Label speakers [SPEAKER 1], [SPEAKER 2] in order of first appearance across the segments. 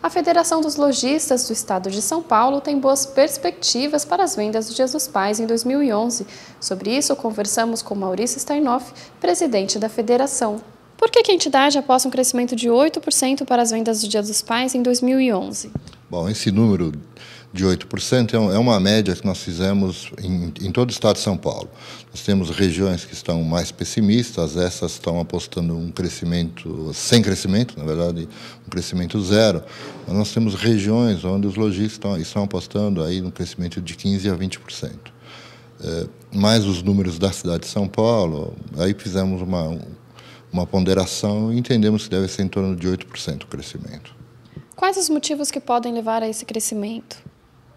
[SPEAKER 1] A Federação dos Lojistas do Estado de São Paulo tem boas perspectivas para as vendas do Jesus Pais em 2011. Sobre isso, conversamos com Maurício Steinoff, presidente da federação. Por que, que a entidade aposta um crescimento de 8% para as vendas do Dia dos Pais em 2011?
[SPEAKER 2] Bom, esse número de 8% é, é uma média que nós fizemos em, em, todo o estado de São Paulo. Nós temos regiões que estão mais pessimistas, essas estão apostando um crescimento sem crescimento, na verdade, um crescimento zero. Mas nós temos regiões onde os lojistas estão, estão apostando aí um crescimento de 15% a 20%. É, mais os números da cidade de São Paulo, aí fizemos uma, uma ponderação e entendemos que deve ser em torno de 8% o crescimento.
[SPEAKER 1] Quais os motivos que podem levar a esse crescimento?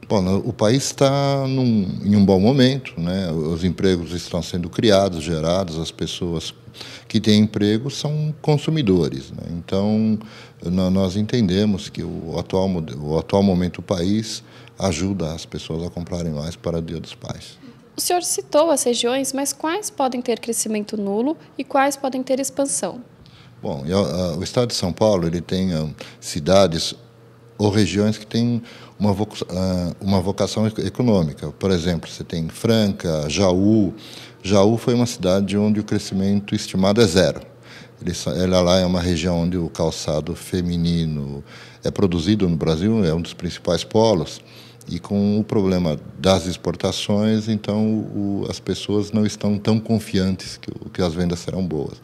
[SPEAKER 2] Bom, o país está em um bom momento, né? os empregos estão sendo criados, gerados, as pessoas que têm emprego são consumidores. Né? Então, nós entendemos que o atual, o atual momento do país ajuda as pessoas a comprarem mais para o Dia dos Pais.
[SPEAKER 1] O senhor citou as regiões, mas quais podem ter crescimento nulo e quais podem ter expansão?
[SPEAKER 2] Bom, o estado de São Paulo ele tem ah, cidades ou regiões que têm uma, ah, uma vocação econômica. Por exemplo, você tem Franca, Jaú. Jaú foi uma cidade onde o crescimento estimado é zero. Ela lá é uma região onde o calçado feminino é produzido no Brasil, é um dos principais polos. E com o problema das exportações, então o, as pessoas não estão tão confiantes que, que as vendas serão boas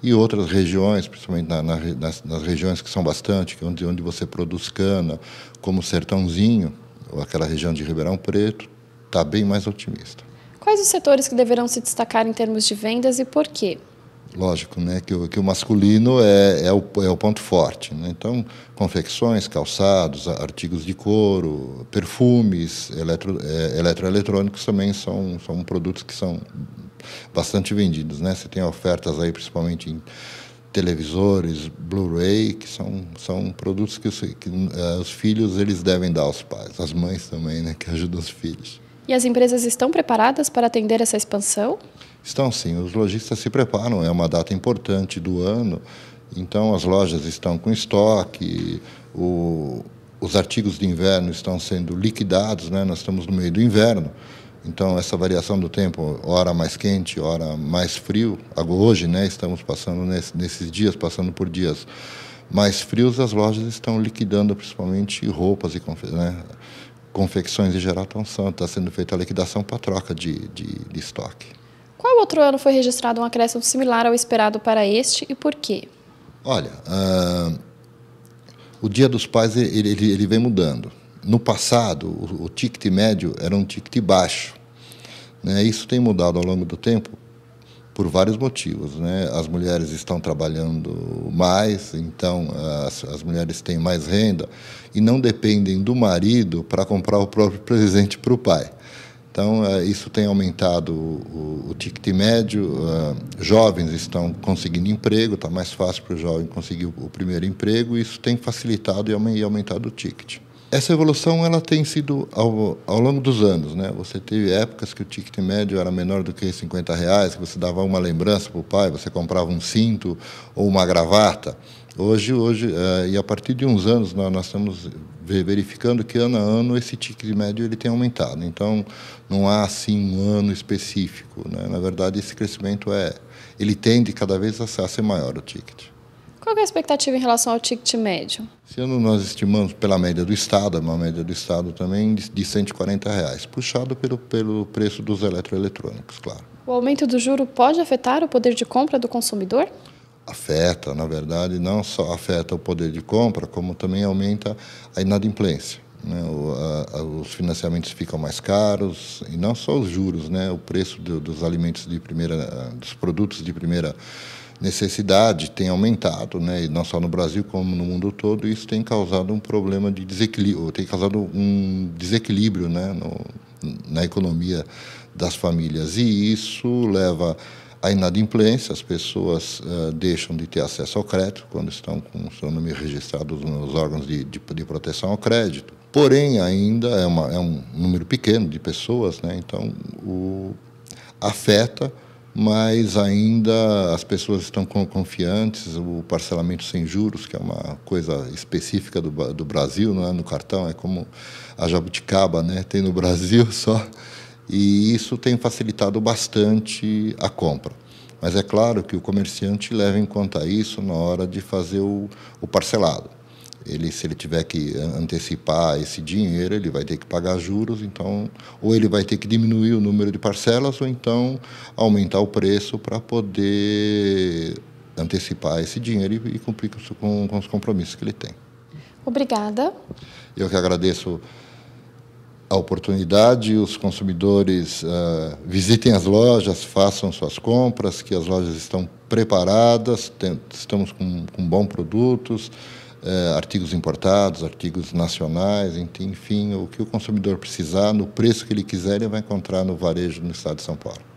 [SPEAKER 2] e outras regiões, principalmente na, na, nas, nas, regiões que são bastante, é onde, onde você produz cana, como o Sertãozinho, ou aquela região de Ribeirão Preto, está bem mais otimista.
[SPEAKER 1] Quais os setores que deverão se destacar em termos de vendas e por quê?
[SPEAKER 2] lógico, né, que, o, que o masculino é, é, o, é o ponto forte. Né? Então, confecções, calçados, artigos de couro, perfumes, eletro, é, eletroeletrônicos também são, são produtos que são bastante vendidos. Né? Você tem ofertas aí, principalmente em televisores, Blu-ray, que são, são produtos que, os, que uh, os filhos eles devem dar aos pais, as mães também, né, que ajudam os filhos.
[SPEAKER 1] E as empresas estão preparadas para atender essa expansão?
[SPEAKER 2] Estão sim, os lojistas se preparam, é uma data importante do ano, então as lojas estão com estoque, o, os artigos de inverno estão sendo liquidados, né? nós estamos no meio do inverno, então essa variação do tempo, hora mais quente, hora mais frio, hoje né, estamos passando nesse, nesses dias, passando por dias mais frios, as lojas estão liquidando principalmente roupas e né? confecções em geral, está tá sendo feita a liquidação para troca de, de, de estoque.
[SPEAKER 1] Qual outro ano foi registrado um acréscimo similar ao esperado para este e por quê?
[SPEAKER 2] Olha, uh, o Dia dos Pais ele, ele, ele vem mudando. No passado, o, o, ticket médio era um ticket baixo. Né? Isso tem mudado ao longo do tempo por vários motivos. Né? As mulheres estão trabalhando mais, então as, as mulheres têm mais renda e não dependem do marido para comprar o próprio presente para o pai. Então, é, isso tem aumentado o, ticket médio. É, jovens estão conseguindo emprego, está mais fácil para o jovem conseguir o, primeiro emprego, e isso tem facilitado e aumentado o ticket. Essa evolução ela tem sido ao, ao longo dos anos. Né? Você teve épocas que o ticket médio era menor do que 50 reais, que você dava uma lembrança para o pai, você comprava um cinto ou uma gravata. Hoje, hoje é, e a partir de uns anos, nós, nós, estamos verificando que ano a ano esse ticket médio ele tem aumentado. Então, não há assim um ano específico. Né? Na verdade, esse crescimento é, ele tende cada vez a ser maior o ticket.
[SPEAKER 1] Qual é a expectativa em relação ao ticket médio?
[SPEAKER 2] Esse ano nós estimamos, pela média do Estado, é uma média do Estado também, de R$ 140, reais, puxado pelo, pelo preço dos eletroeletrônicos, claro.
[SPEAKER 1] O aumento do juro pode afetar o poder de compra do consumidor?
[SPEAKER 2] afeta, na verdade, não só afeta o poder de compra, como também aumenta a inadimplência. Né? O, a, os financiamentos ficam mais caros e não só os juros, né? O preço do, dos alimentos de primeira, dos produtos de primeira necessidade tem aumentado, né? E não só no Brasil como no mundo todo, isso tem causado um problema de desequilíbrio, tem causado um desequilíbrio, né? No, na economia das famílias e isso leva a inadimplência, as pessoas uh, deixam de ter acesso ao crédito quando estão com o seu nome registrado nos órgãos de, de, de proteção ao crédito. Porém, ainda é, uma, é, um número pequeno de pessoas, né? então o, afeta, mas ainda as pessoas estão confiantes. O parcelamento sem juros, que é uma coisa específica do, do Brasil, né? no cartão, é como a jabuticaba né? tem no Brasil só e isso tem facilitado bastante a compra. Mas é claro que o comerciante leva em conta isso na hora de fazer o, o parcelado. Ele, se ele tiver que antecipar esse dinheiro, ele vai ter que pagar juros, então, ou ele vai ter que diminuir o número de parcelas, ou então aumentar o preço para poder antecipar esse dinheiro e, e cumprir com, com os compromissos que ele tem.
[SPEAKER 1] Obrigada.
[SPEAKER 2] Eu que agradeço a oportunidade, os consumidores uh, visitem as lojas, façam suas compras, que as lojas estão preparadas, tem, estamos com, com bons produtos, uh, artigos importados, artigos nacionais, enfim, o que o consumidor precisar, no preço que ele quiser, ele vai encontrar no varejo no estado de São Paulo.